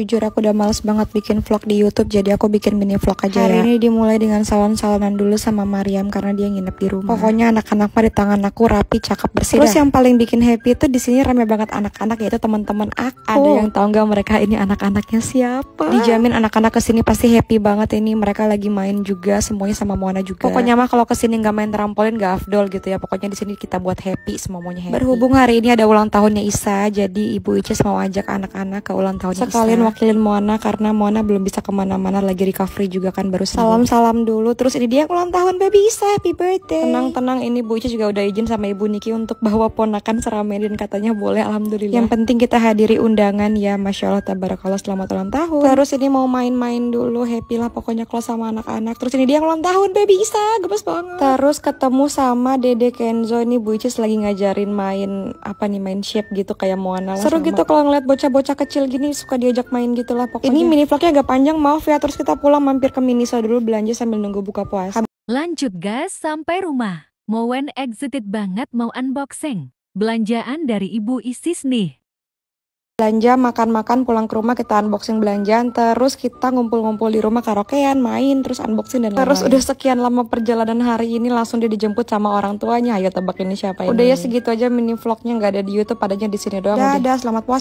Jujur aku udah males banget bikin vlog di YouTube jadi aku bikin mini vlog aja Hari ya. ini dimulai dengan salon-salonan dulu sama Mariam karena dia nginep di rumah. Pokoknya anak-anak pada tangan aku rapi, cakep, bersih. Terus dah. yang paling bikin happy itu di sini rame banget anak-anak yaitu teman-teman aku. Ada yang tau gak mereka ini anak-anaknya siapa? Dijamin anak-anak kesini pasti happy banget ini mereka lagi main juga semuanya sama Moana juga. Pokoknya mah kalau kesini gak main trampolin gak afdol gitu ya. Pokoknya di sini kita buat happy semuanya happy. Berhubung hari ini ada ulang tahunnya Isa jadi Ibu Ices mau ajak anak-anak ke ulang tahunnya Sekalian Isa mewakilin Mona karena Mona belum bisa kemana-mana lagi recovery juga kan baru salam-salam dulu terus ini dia ulang tahun baby Isa happy birthday tenang-tenang ini Bu Ica juga udah izin sama Ibu Niki untuk bawa ponakan seramai dan katanya boleh alhamdulillah yang penting kita hadiri undangan ya Masya Allah tabarakallah selamat ulang tahun terus ini mau main-main dulu happy lah pokoknya kalau sama anak-anak terus ini dia ulang tahun baby Isa gemes banget terus ketemu sama Dede Kenzo ini Bu Ica lagi ngajarin main apa nih main shape gitu kayak Moana seru sama. gitu kalau ngeliat bocah-bocah kecil gini suka diajak main main gitulah pokoknya. Ini mini vlognya agak panjang, maaf ya. Terus kita pulang mampir ke Miniso dulu belanja sambil nunggu buka puasa. Lanjut gas sampai rumah. Mowen excited banget mau unboxing. Belanjaan dari Ibu Isis nih belanja, makan-makan, pulang ke rumah kita unboxing belanjaan, terus kita ngumpul-ngumpul di rumah karaokean, main, terus unboxing dan Terus lain. udah sekian lama perjalanan hari ini langsung dia dijemput sama orang tuanya. Ayo tebak ini siapa ini. Udah ya segitu aja mini vlognya nggak ada di YouTube, padanya di sini doang. Dadah, udah. selamat puasa.